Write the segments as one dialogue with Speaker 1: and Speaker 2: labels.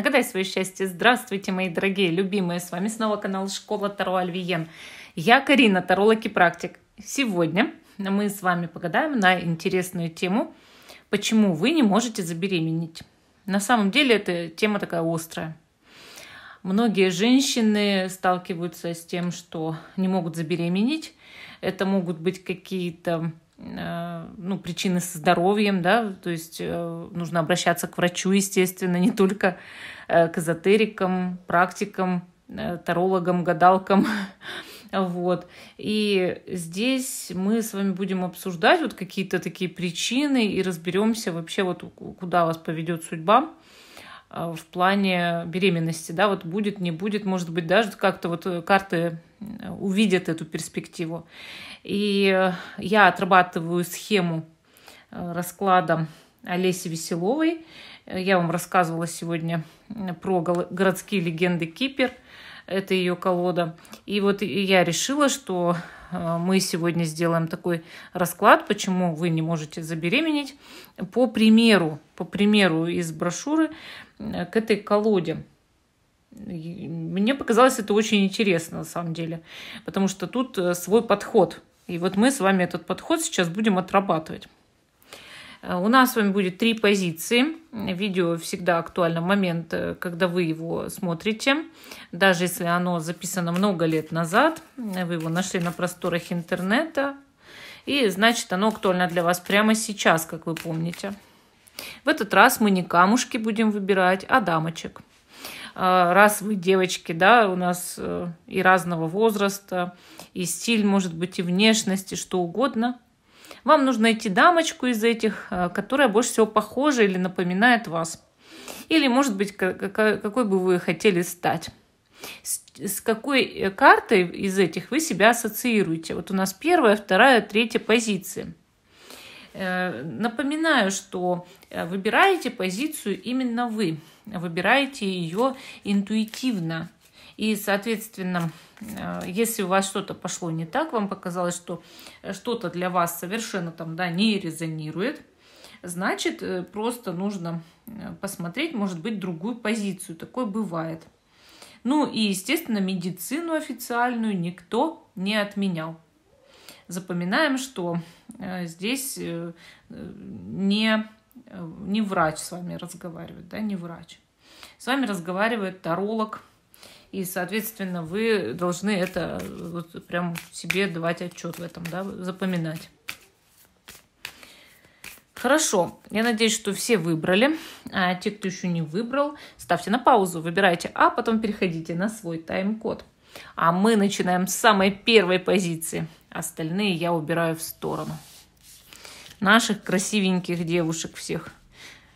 Speaker 1: Нагадай свое счастье. Здравствуйте, мои дорогие, любимые. С вами снова канал Школа Таро Альвиен. Я Карина, таролог и практик. Сегодня мы с вами погадаем на интересную тему, почему вы не можете забеременеть. На самом деле эта тема такая острая. Многие женщины сталкиваются с тем, что не могут забеременеть. Это могут быть какие-то Э, ну, причины со здоровьем, да, то есть э, нужно обращаться к врачу, естественно, не только э, к эзотерикам, практикам, тарологам, гадалкам, вот. И здесь мы с вами будем обсуждать вот какие-то такие причины и разберемся вообще вот куда вас поведет судьба в плане беременности, да, вот будет, не будет, может быть, даже как-то вот карты Э, увидят эту перспективу. И э, я отрабатываю схему э, расклада Олеси Веселовой. Я вам рассказывала сегодня про городские легенды Кипер. Это ее колода. И вот я решила, что мы сегодня сделаем такой расклад, почему вы не можете забеременеть, по примеру, по примеру из брошюры к этой колоде. Мне показалось это очень интересно, на самом деле, потому что тут э, свой подход. И вот мы с вами этот подход сейчас будем отрабатывать. Э, у нас с вами будет три позиции. Видео всегда актуально в момент, э, когда вы его смотрите. Даже если оно записано много лет назад, вы его нашли на просторах интернета. И значит, оно актуально для вас прямо сейчас, как вы помните. В этот раз мы не камушки будем выбирать, а дамочек – а, раз вы девочки, да, у нас э, и разного возраста, и стиль, может быть, и внешности, что угодно. Вам нужно найти дамочку из этих, э, которая больше всего похожа или напоминает вас. Или, может быть, какой бы вы хотели стать. С какой э, картой из этих вы себя ассоциируете? Вот у нас первая, вторая, третья позиции – Э, напоминаю, что э, выбираете позицию именно вы, выбираете ее интуитивно. И, соответственно, э, если у вас что-то пошло не так, вам показалось, что что-то для вас совершенно там, да, не резонирует, значит, просто нужно посмотреть, может быть, другую позицию. Такое бывает. Ну и, естественно, медицину официальную никто не отменял запоминаем, что э, здесь э, не, э, не врач с вами разговаривает, да, не врач. С вами разговаривает таролог, и, соответственно, вы должны это вот прям себе давать отчет в этом, да, запоминать. Хорошо, я надеюсь, что все выбрали. А те, кто еще не выбрал, ставьте на паузу, выбирайте А, потом переходите на свой тайм-код. А мы начинаем с самой первой позиции – Остальные я убираю в сторону. Наших красивеньких девушек всех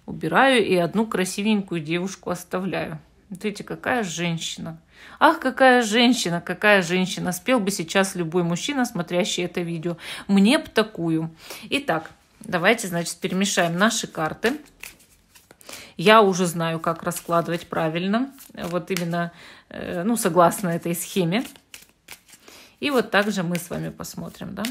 Speaker 1: убираю и одну красивенькую девушку оставляю. видите какая женщина. Ах, какая женщина, какая женщина. Спел бы сейчас любой мужчина, смотрящий это видео. Мне б такую. Итак, давайте, значит, перемешаем наши карты. Я уже знаю, как раскладывать правильно. Вот именно, э, ну, согласно этой схеме. И вот так же мы с вами посмотрим, да.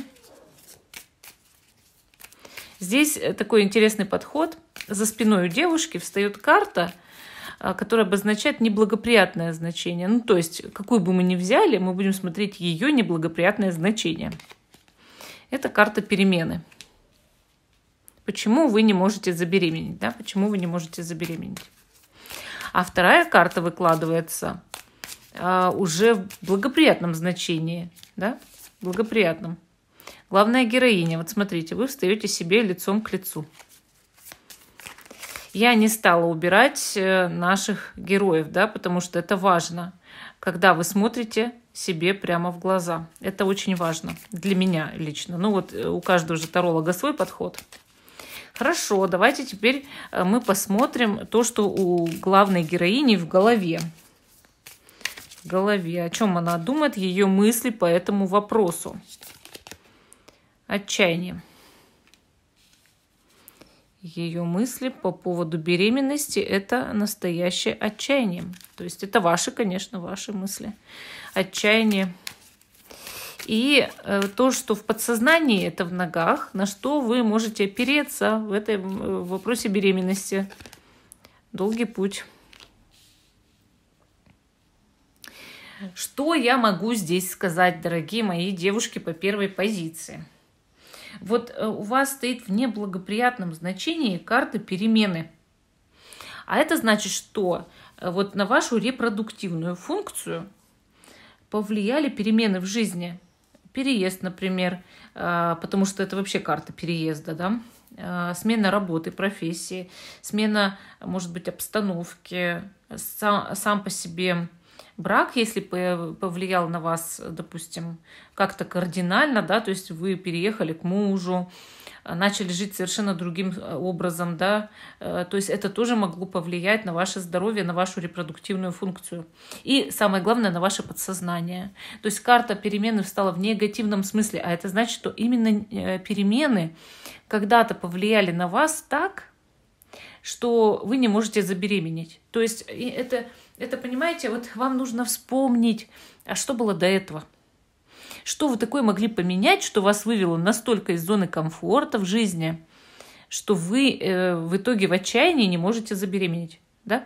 Speaker 1: Здесь э, такой интересный подход. За спиной у девушки встает карта, а, которая обозначает неблагоприятное значение. Ну, то есть, какую бы мы ни взяли, мы будем смотреть ее неблагоприятное значение. Это карта перемены. Почему вы не можете забеременеть? Да? Почему вы не можете забеременеть? А вторая карта выкладывается а, уже в благоприятном значении, да, благоприятном. Главная героиня. Вот смотрите, вы встаете себе лицом к лицу. Я не стала убирать э, наших героев, да, потому что это важно, когда вы смотрите себе прямо в глаза. Это очень важно для меня лично. Ну вот э, у каждого же таролога свой подход. Хорошо, давайте теперь э, мы посмотрим то, что у главной героини в голове голове, о чем она думает, ее мысли по этому вопросу. Отчаяние. Ее мысли по поводу беременности – это настоящее отчаяние. То есть это ваши, конечно, ваши мысли. Отчаяние. И э, то, что в подсознании, это в ногах, на что вы можете опереться в этом э, вопросе беременности. Долгий путь. Что я могу здесь сказать, дорогие мои девушки по первой позиции? Вот э, у вас стоит в неблагоприятном значении карта перемены. А это значит, что э, вот на вашу репродуктивную функцию повлияли перемены в жизни. Переезд, например, э, потому что это вообще карта переезда, да? смена работы, профессии, смена, может быть, обстановки, сам, сам по себе брак, если повлиял на вас, допустим, как-то кардинально, да, то есть вы переехали к мужу, начали жить совершенно другим э, образом, да, э, то есть это тоже могло повлиять на ваше здоровье, на вашу репродуктивную функцию. И самое главное, на ваше подсознание. То есть карта перемены встала в негативном смысле, а это значит, что именно э, перемены когда-то повлияли на вас так, что вы не можете забеременеть. То есть это это, понимаете, вот вам нужно вспомнить, а что было до этого. Что вы такое могли поменять, что вас вывело настолько из зоны комфорта в жизни, что вы э, в итоге в отчаянии не можете забеременеть, да?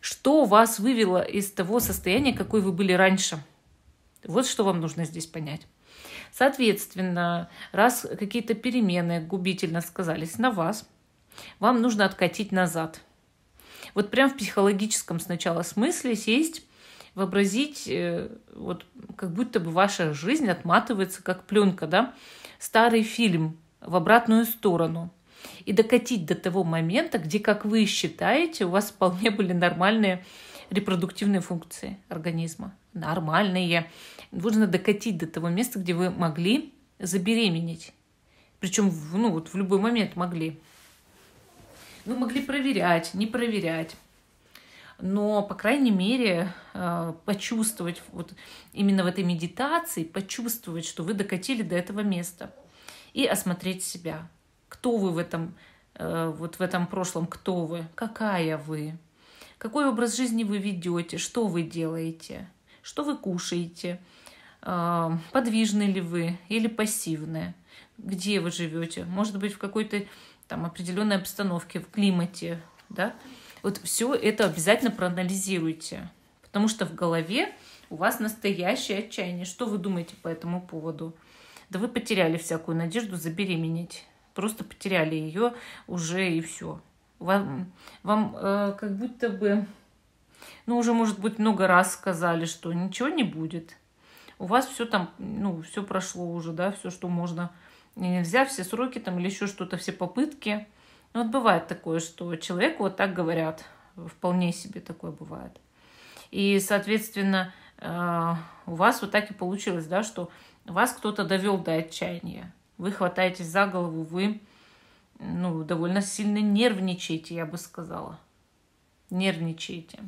Speaker 1: Что вас вывело из того состояния, какой вы были раньше? Вот что вам нужно здесь понять. Соответственно, раз какие-то перемены губительно сказались на вас, вам нужно откатить назад – вот прям в психологическом сначала смысле сесть, вообразить, э, вот как будто бы ваша жизнь отматывается как пленка, да, старый фильм в обратную сторону и докатить до того момента, где, как вы считаете, у вас вполне были нормальные репродуктивные функции организма. Нормальные. Нужно докатить до того места, где вы могли забеременеть. Причем ну, вот в любой момент могли. Вы могли проверять, не проверять. Но, по крайней мере, э, почувствовать вот именно в этой медитации, почувствовать, что вы докатили до этого места. И осмотреть себя. Кто вы в этом, э, вот в этом прошлом, кто вы, какая вы, какой образ жизни вы ведете, что вы делаете, что вы кушаете, э, подвижны ли вы или пассивны, где вы живете, может быть, в какой-то там, определенной обстановке, в климате, да, вот все это обязательно проанализируйте, потому что в голове у вас настоящее отчаяние. Что вы думаете по этому поводу? Да вы потеряли всякую надежду забеременеть. Просто потеряли ее уже и все. Вам, вам э, как будто бы, ну, уже, может быть, много раз сказали, что ничего не будет. У вас все там, ну, все прошло уже, да, все, что можно и э, нельзя все сроки там или еще что-то, все попытки. Ну, вот бывает такое, что человеку вот так говорят, вполне себе такое бывает. И, соответственно, э, у вас вот так и получилось, да, что вас кто-то довел до отчаяния. Вы хватаетесь за голову, вы ну, довольно сильно нервничаете, я бы сказала. Нервничаете.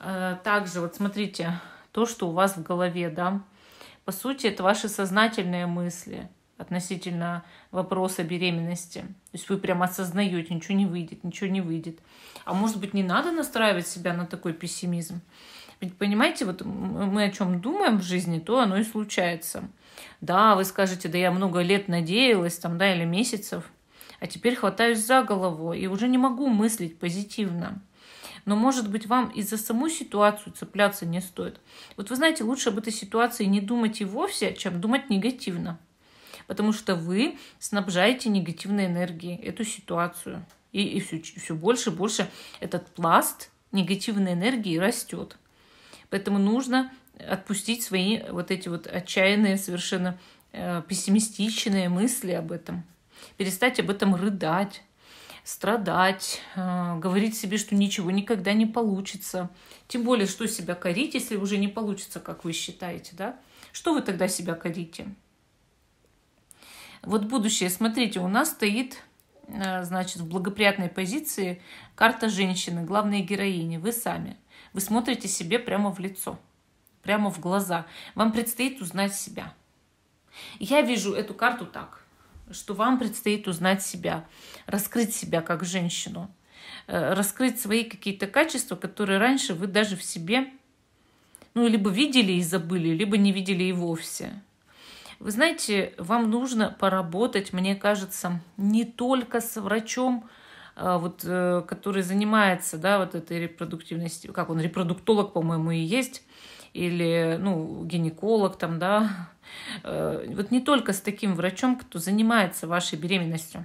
Speaker 1: Э, также вот смотрите, то, что у вас в голове, да, по сути, это ваши сознательные мысли – относительно вопроса беременности. То есть вы прям осознаете, ничего не выйдет, ничего не выйдет. А может быть, не надо настраивать себя на такой пессимизм? Ведь понимаете, вот мы о чем думаем в жизни, то оно и случается. Да, вы скажете, да я много лет надеялась, там, да, или месяцев, а теперь хватаюсь за голову и уже не могу мыслить позитивно. Но, может быть, вам и за саму ситуацию цепляться не стоит. Вот вы знаете, лучше об этой ситуации не думать и вовсе, чем думать негативно потому что вы снабжаете негативной энергией эту ситуацию. И, и все, все больше и больше этот пласт негативной энергии растет. Поэтому нужно отпустить свои вот эти вот отчаянные, совершенно э, пессимистичные мысли об этом. Перестать об этом рыдать, страдать, э, говорить себе, что ничего никогда не получится. Тем более, что себя корить, если уже не получится, как вы считаете, да? Что вы тогда себя корите? Вот будущее, смотрите, у нас стоит, э, значит, в благоприятной позиции карта женщины, главной героини, вы сами. Вы смотрите себе прямо в лицо, прямо в глаза. Вам предстоит узнать себя. Я вижу эту карту так, что вам предстоит узнать себя, раскрыть себя как женщину, э, раскрыть свои какие-то качества, которые раньше вы даже в себе ну, либо видели и забыли, либо не видели и вовсе. Вы знаете, вам нужно поработать, мне кажется, не только с врачом, а, вот, э, который занимается да, вот этой репродуктивностью, как он, репродуктолог, по-моему, и есть, или ну, гинеколог там, да, э, вот не только с таким врачом, кто занимается вашей беременностью,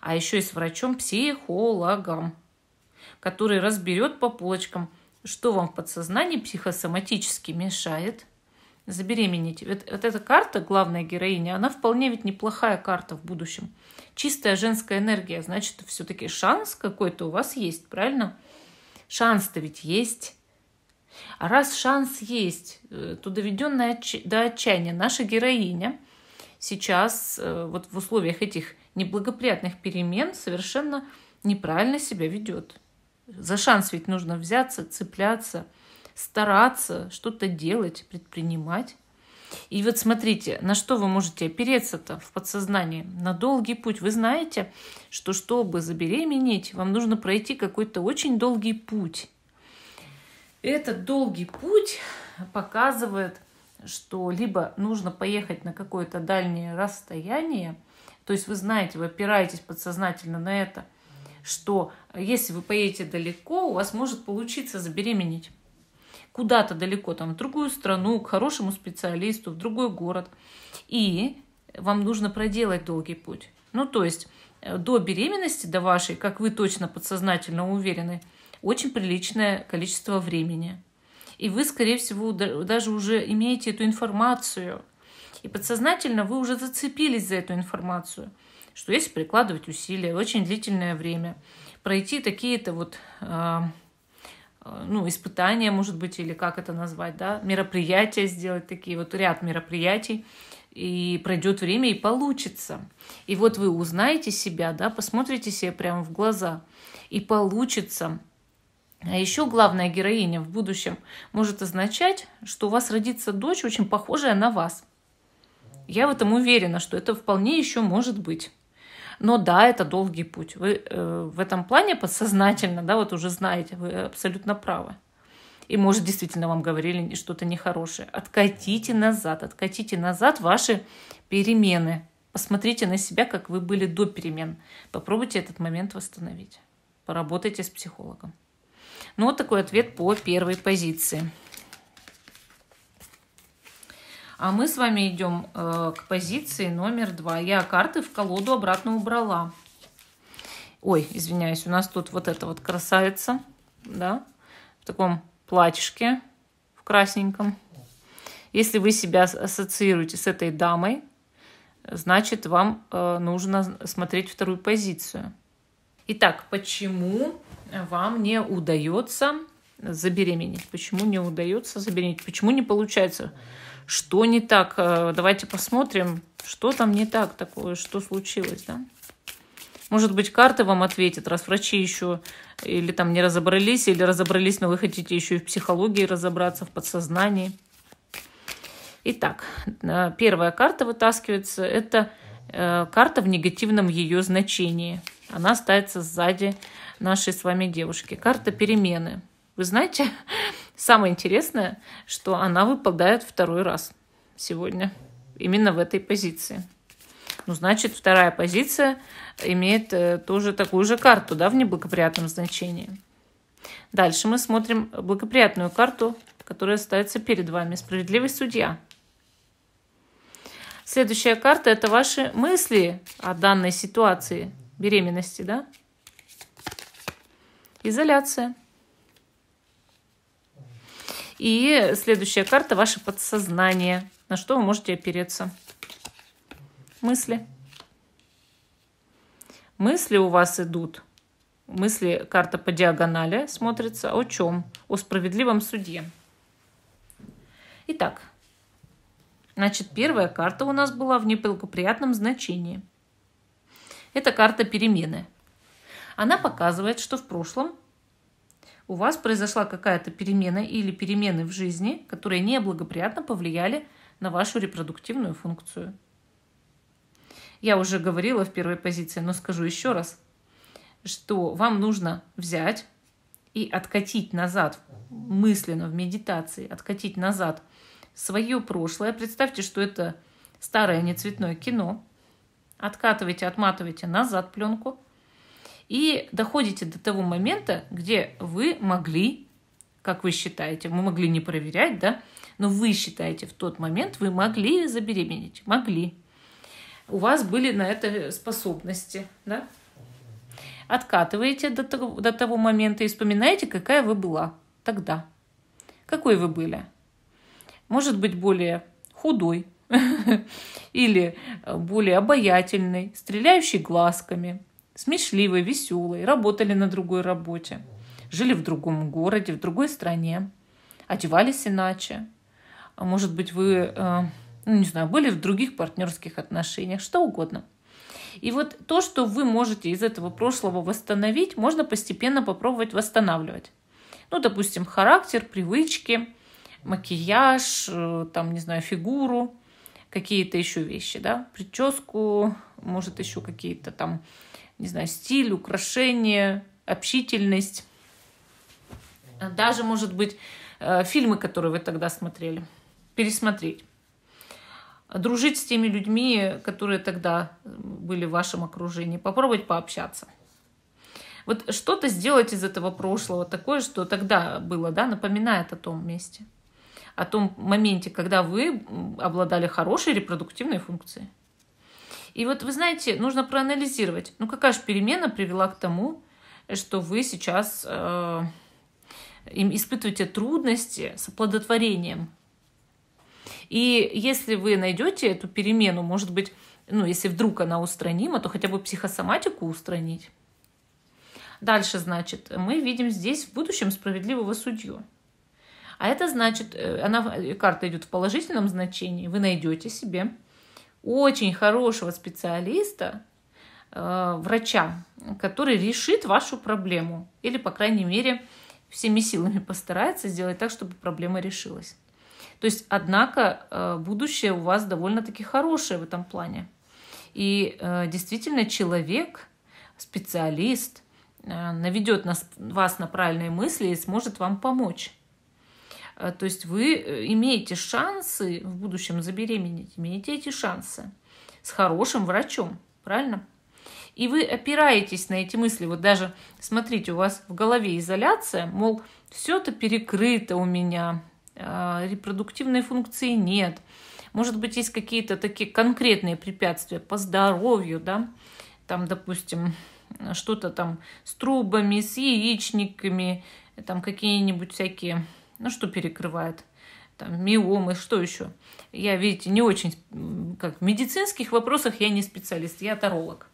Speaker 1: а еще и с врачом-психологом, который разберет по полочкам, что вам в подсознании психосоматически мешает – забеременеть. Вот, вот эта карта, главная героиня, она вполне ведь неплохая карта в будущем. Чистая женская энергия, а значит, все-таки шанс какой-то у вас есть, правильно? Шанс-то ведь есть. А раз шанс есть, э, то доведенная до отчаяния наша героиня сейчас э, вот в условиях этих неблагоприятных перемен совершенно неправильно себя ведет. За шанс ведь нужно взяться, цепляться – стараться, что-то делать, предпринимать. И вот смотрите, на что вы можете опереться-то в подсознании? На долгий путь. Вы знаете, что чтобы забеременеть, вам нужно пройти какой-то очень долгий путь. Этот долгий путь показывает, что либо нужно поехать на какое-то дальнее расстояние, то есть вы знаете, вы опираетесь подсознательно на это, что если вы поедете далеко, у вас может получиться забеременеть куда-то далеко, там, в другую страну, к хорошему специалисту, в другой город. И вам нужно проделать долгий путь. Ну, то есть э, до беременности, до вашей, как вы точно подсознательно уверены, очень приличное количество времени. И вы, скорее всего, даже уже имеете эту информацию. И подсознательно вы уже зацепились за эту информацию, что если прикладывать усилия, очень длительное время, пройти такие-то вот а, Э, ну, испытания, может быть, или как это назвать, да, мероприятия сделать такие, вот ряд мероприятий, и пройдет время, и получится. И вот вы узнаете себя, да, посмотрите себе прямо в глаза, и получится. А еще главная героиня в будущем может означать, что у вас родится дочь, очень похожая на вас. Я в этом уверена, что это вполне еще может быть. Но да, это долгий путь. Вы э, в этом плане подсознательно, да, вот уже знаете, вы абсолютно правы. И, может, действительно вам говорили что-то нехорошее. Откатите назад, откатите назад ваши перемены. Посмотрите на себя, как вы были до перемен. Попробуйте этот момент восстановить. Поработайте с психологом. Ну, вот такой ответ по первой позиции. А мы с вами идем э, к позиции номер два. Я карты в колоду обратно убрала. Ой, извиняюсь, у нас тут вот эта вот красавица, да, в таком платьишке, в красненьком. Если вы себя ассоциируете с этой дамой, значит, вам э, нужно смотреть вторую позицию. Итак, почему вам не удается забеременеть? Почему не удается забеременеть? Почему не получается? Что не так? Э, давайте посмотрим, что там не так такое, что случилось, да? Может быть, карты вам ответят, раз врачи еще или там не разобрались, или разобрались, но вы хотите еще и в психологии разобраться, в подсознании. Итак, э, первая карта вытаскивается. Это э, карта в негативном ее значении. Она ставится сзади нашей с вами девушки. Карта перемены. Вы знаете, Самое интересное, что она выпадает второй раз сегодня. Именно в этой позиции. Ну, значит, вторая позиция имеет э, тоже такую же карту, да, в неблагоприятном значении. Дальше мы смотрим благоприятную карту, которая ставится перед вами. Справедливый судья. Следующая карта – это ваши мысли о данной ситуации беременности, да? Изоляция. И следующая карта – ваше подсознание. На что вы можете опереться? Мысли. Мысли у вас идут. Мысли, карта по диагонали смотрится. О чем? О справедливом суде. Итак, значит, первая карта у нас была в неблагоприятном значении. Это карта перемены. Она показывает, что в прошлом у вас произошла какая-то перемена или перемены в жизни, которые неблагоприятно повлияли на вашу репродуктивную функцию. Я уже говорила в первой позиции, но скажу еще раз, что вам нужно взять и откатить назад мысленно в медитации, откатить назад свое прошлое. Представьте, что это старое нецветное кино. Откатывайте, отматывайте назад пленку – и доходите до того момента, где вы могли, как вы считаете, мы могли не проверять, да, но вы считаете в тот момент, вы могли забеременеть, могли. У вас были на это способности, да? Откатываете до того, до того момента и вспоминаете, какая вы была тогда. Какой вы были? Может быть, более худой или более обаятельный, стреляющий глазками – смешливой, веселой, работали на другой работе, жили в другом городе, в другой стране, одевались иначе. А может быть, вы, э, ну не знаю, были в других партнерских отношениях, что угодно. И вот то, что вы можете из этого прошлого восстановить, можно постепенно попробовать восстанавливать. Ну, допустим, характер, привычки, макияж, э, там, не знаю, фигуру, какие-то еще вещи, да, прическу, может, еще какие-то там не знаю, стиль, украшение, общительность. Даже, может быть, э, фильмы, которые вы тогда смотрели, пересмотреть. Дружить с теми людьми, которые тогда были в вашем окружении. Попробовать пообщаться. Вот что-то сделать из этого прошлого такое, что тогда было, да, напоминает о том месте. О том моменте, когда вы обладали хорошей репродуктивной функцией. И вот вы знаете, нужно проанализировать, ну какая же перемена привела к тому, что вы сейчас э, испытываете трудности с оплодотворением. И если вы найдете эту перемену, может быть, ну, если вдруг она устранима, то хотя бы психосоматику устранить. Дальше, значит, мы видим здесь в будущем справедливого судью. А это значит, э, она, э, карта идет в положительном значении, вы найдете себе очень хорошего специалиста, э, врача, который решит вашу проблему или, по крайней мере, всеми силами постарается сделать так, чтобы проблема решилась. То есть, однако, э, будущее у вас довольно-таки хорошее в этом плане. И э, действительно человек, специалист, наведет нас, вас на правильные мысли и сможет вам помочь. Э, то есть вы э, имеете шансы в будущем забеременеть, имеете эти шансы с хорошим врачом, правильно? И вы опираетесь на эти мысли. Вот даже, смотрите, у вас в голове изоляция, мол, все это перекрыто у меня, э, репродуктивной функции нет. Может быть, есть какие-то такие конкретные препятствия по здоровью, да, там, допустим, что-то там с трубами, с яичниками, там какие-нибудь всякие ну, что перекрывает? Там, миомы, что еще? Я, видите, не очень... Как, в медицинских вопросах я не специалист, я таролог.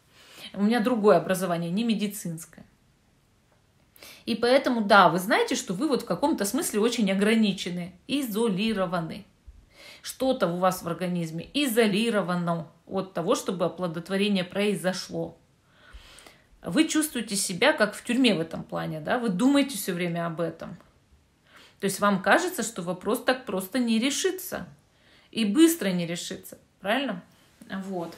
Speaker 1: У меня другое образование, не медицинское. И поэтому, да, вы знаете, что вы вот в каком-то смысле очень ограничены, изолированы. Что-то у вас в организме изолировано от того, чтобы оплодотворение произошло. Вы чувствуете себя как в тюрьме в этом плане, да? Вы думаете все время об этом. То есть вам кажется, что вопрос так просто не решится. И быстро не решится. Правильно? Вот.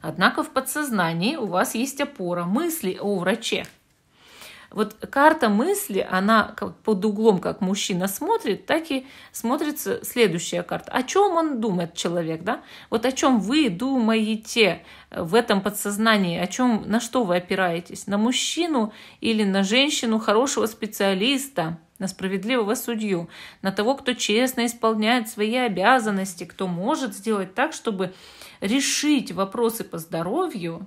Speaker 1: Однако в подсознании у вас есть опора мысли о враче – вот карта мысли, она под углом, как мужчина смотрит, так и смотрится следующая карта. О чем он думает человек, да? Вот о чем вы думаете э, в этом подсознании, о чем, на что вы опираетесь? На мужчину или на женщину хорошего специалиста, на справедливого судью, на того, кто честно исполняет свои обязанности, кто может сделать так, чтобы решить вопросы по здоровью,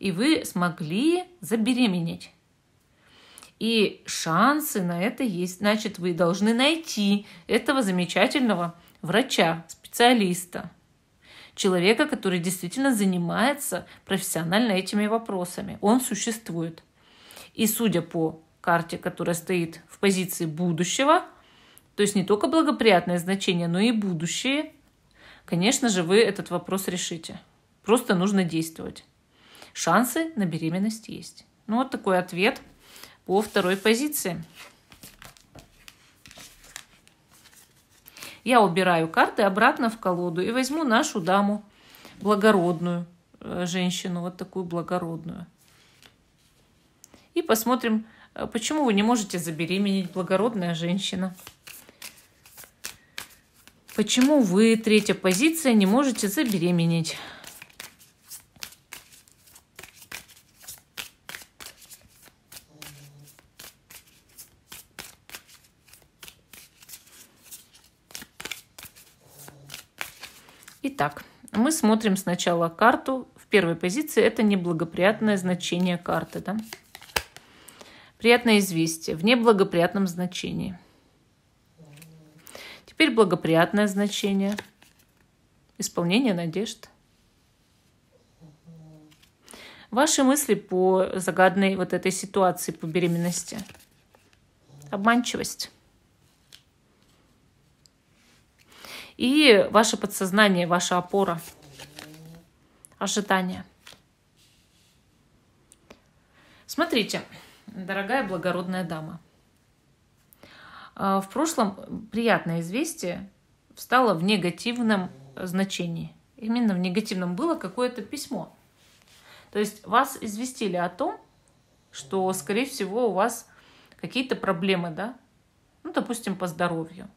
Speaker 1: и вы смогли забеременеть. И шансы на это есть. Значит, вы должны найти этого замечательного врача, специалиста, человека, который действительно занимается профессионально этими вопросами. Он существует. И судя по карте, которая стоит в позиции будущего, то есть не только благоприятное значение, но и будущее, конечно же, вы этот вопрос решите. Просто нужно действовать. Шансы на беременность есть. Ну вот такой ответ – по второй позиции. Я убираю карты обратно в колоду и возьму нашу даму, благородную э, женщину, вот такую благородную. И посмотрим, э, почему вы не можете забеременеть, благородная женщина. Почему вы, третья позиция, не можете забеременеть? мы смотрим сначала карту. В первой позиции это неблагоприятное значение карты. Да? Приятное известие в неблагоприятном значении. Теперь благоприятное значение. Исполнение надежд. Ваши мысли по загадной вот этой ситуации по беременности. Обманчивость. и ваше подсознание, ваша опора, ожидание. Смотрите, дорогая благородная дама, а, в прошлом приятное известие стало в негативном значении. Именно в негативном было какое-то письмо. То есть вас известили о том, что, скорее всего, у вас какие-то проблемы, да? Ну, допустим, по здоровью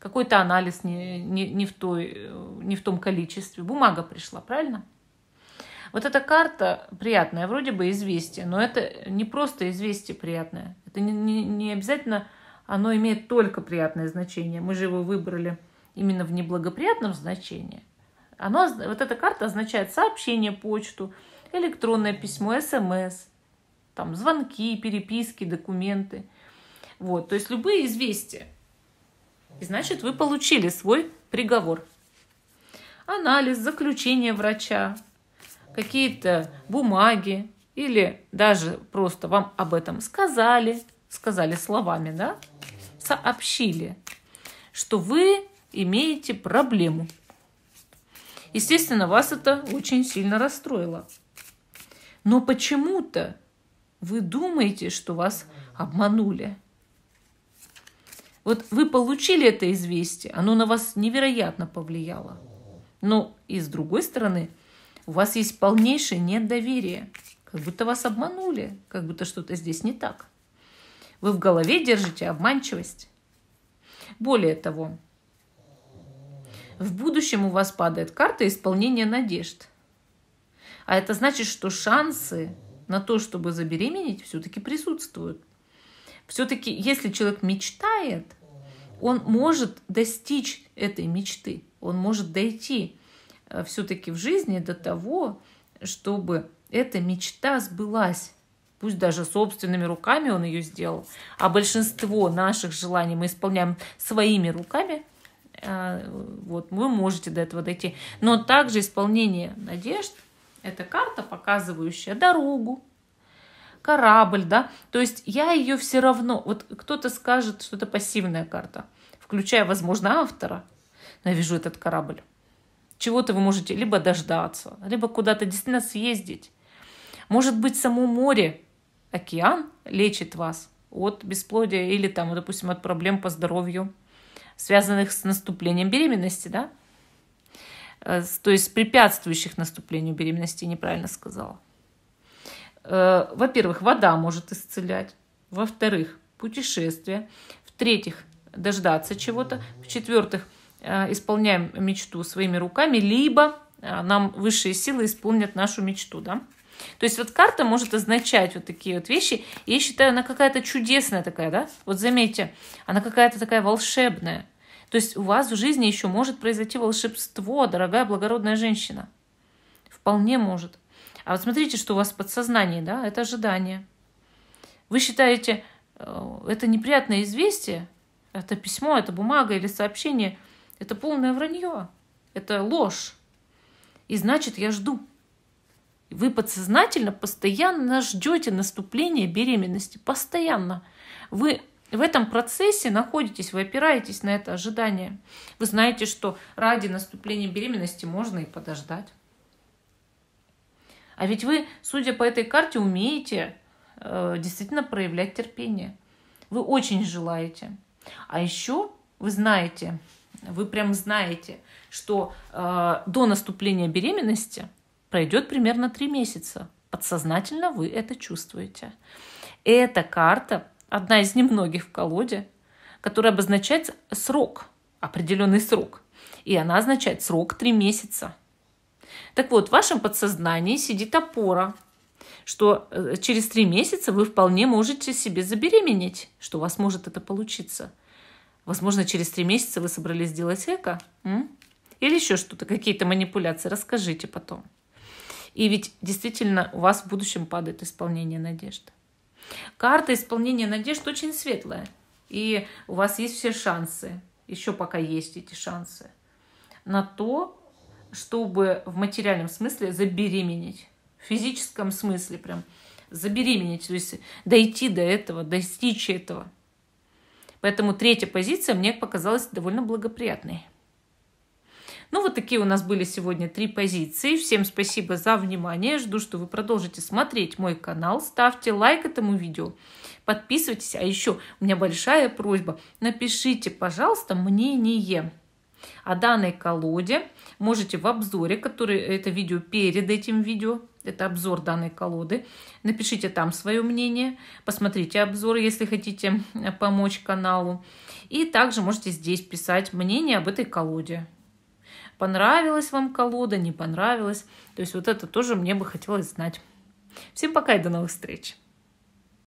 Speaker 1: какой-то анализ не, не, не, в той, не в том количестве, бумага пришла, правильно? Вот эта карта приятная, вроде бы известие, но это не просто известие приятное. Это не, не, не обязательно оно имеет только приятное значение. Мы же его выбрали именно в неблагоприятном значении. Оно, вот эта карта означает сообщение, почту, электронное письмо, смс, там, звонки, переписки, документы. Вот, то есть любые известия – и значит, вы получили свой приговор. Анализ, заключение врача, какие-то бумаги или даже просто вам об этом сказали, сказали словами, да, сообщили, что вы имеете проблему. Естественно, вас это очень сильно расстроило. Но почему-то вы думаете, что вас обманули – вот вы получили это известие, оно на вас невероятно повлияло. Но и с другой стороны, у вас есть полнейшее недоверие, как будто вас обманули, как будто что-то здесь не так. Вы в голове держите обманчивость. Более того, в будущем у вас падает карта исполнения надежд. А это значит, что шансы на то, чтобы забеременеть, все-таки присутствуют. Все-таки, если человек мечтает, он может достичь этой мечты, он может дойти э, все-таки в жизни до того, чтобы эта мечта сбылась. Пусть даже собственными руками он ее сделал. А большинство наших желаний мы исполняем своими руками. Э, вот, вы можете до этого дойти. Но также исполнение надежд – это карта, показывающая дорогу, корабль, да, то есть я ее все равно, вот кто-то скажет, что это пассивная карта, включая, возможно, автора, но вижу этот корабль. Чего-то вы можете либо дождаться, либо куда-то действительно съездить. Может быть, само море, океан лечит вас от бесплодия или там, допустим, от проблем по здоровью, связанных с наступлением беременности, да? Э, то есть препятствующих наступлению беременности, неправильно сказала. Э, во-первых, вода может исцелять, во-вторых, путешествие, в-третьих, дождаться чего-то, в-четвертых, э, исполняем мечту своими руками, либо э, нам высшие силы исполнят нашу мечту, да? То есть вот карта может означать вот такие вот вещи. И я считаю, она какая-то чудесная такая, да? Вот заметьте, она какая-то такая волшебная. То есть у вас в жизни еще может произойти волшебство, дорогая благородная женщина. Вполне может. А вот смотрите, что у вас в подсознании, да, это ожидание. Вы считаете, э, это неприятное известие, это письмо, это бумага или сообщение, это полное вранье, это ложь. И значит, я жду. Вы подсознательно постоянно ждете наступления беременности. Постоянно. Вы в этом процессе находитесь, вы опираетесь на это ожидание. Вы знаете, что ради наступления беременности можно и подождать. А ведь вы, судя по этой карте, умеете э, действительно проявлять терпение. Вы очень желаете. А еще вы знаете, вы прям знаете, что э, до наступления беременности пройдет примерно три месяца. Подсознательно вы это чувствуете. Эта карта одна из немногих в колоде, которая обозначает срок, определенный срок. И она означает срок три месяца. Так вот, в вашем подсознании сидит опора, что э, через три месяца вы вполне можете себе забеременеть, что у вас может это получиться. Возможно, через три месяца вы собрались сделать эко м? или еще что-то, какие-то манипуляции. Расскажите потом. И ведь действительно у вас в будущем падает исполнение надежд. Карта исполнения надежд очень светлая. И у вас есть все шансы, еще пока есть эти шансы, на то, чтобы в материальном смысле забеременеть, в физическом смысле прям забеременеть, то есть дойти до этого, достичь этого. Поэтому третья позиция мне показалась довольно благоприятной. Ну, вот такие у нас были сегодня три позиции. Всем спасибо за внимание. Жду, что вы продолжите смотреть мой канал. Ставьте лайк этому видео. Подписывайтесь. А еще у меня большая просьба. Напишите, пожалуйста, мнение о данной колоде. Можете в обзоре, который это видео перед этим видео, это обзор данной колоды, напишите там свое мнение, посмотрите обзор, если хотите помочь каналу. И также можете здесь писать мнение об этой колоде. Понравилась вам колода, не понравилась. То есть вот это тоже мне бы хотелось знать. Всем пока и до новых встреч!